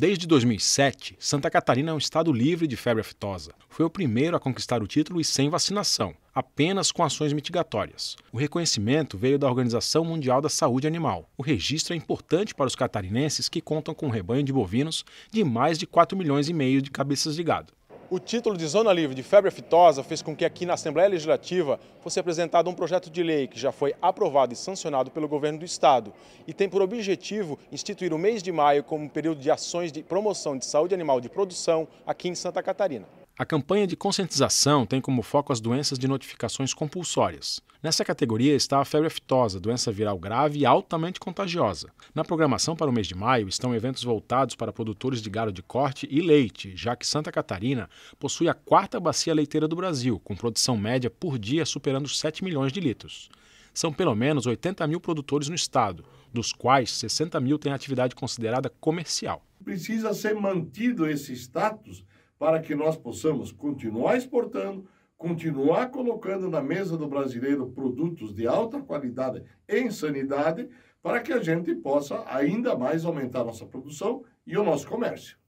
Desde 2007, Santa Catarina é um estado livre de febre aftosa. Foi o primeiro a conquistar o título e sem vacinação, apenas com ações mitigatórias. O reconhecimento veio da Organização Mundial da Saúde Animal. O registro é importante para os catarinenses que contam com um rebanho de bovinos de mais de 4 milhões e meio de cabeças de gado. O título de Zona Livre de Febre Aftosa fez com que aqui na Assembleia Legislativa fosse apresentado um projeto de lei que já foi aprovado e sancionado pelo governo do Estado e tem por objetivo instituir o mês de maio como um período de ações de promoção de saúde animal de produção aqui em Santa Catarina. A campanha de conscientização tem como foco as doenças de notificações compulsórias. Nessa categoria está a febre aftosa, doença viral grave e altamente contagiosa. Na programação para o mês de maio estão eventos voltados para produtores de gado de corte e leite, já que Santa Catarina possui a quarta bacia leiteira do Brasil, com produção média por dia superando 7 milhões de litros são pelo menos 80 mil produtores no estado, dos quais 60 mil têm atividade considerada comercial. Precisa ser mantido esse status para que nós possamos continuar exportando, continuar colocando na mesa do brasileiro produtos de alta qualidade em sanidade, para que a gente possa ainda mais aumentar nossa produção e o nosso comércio.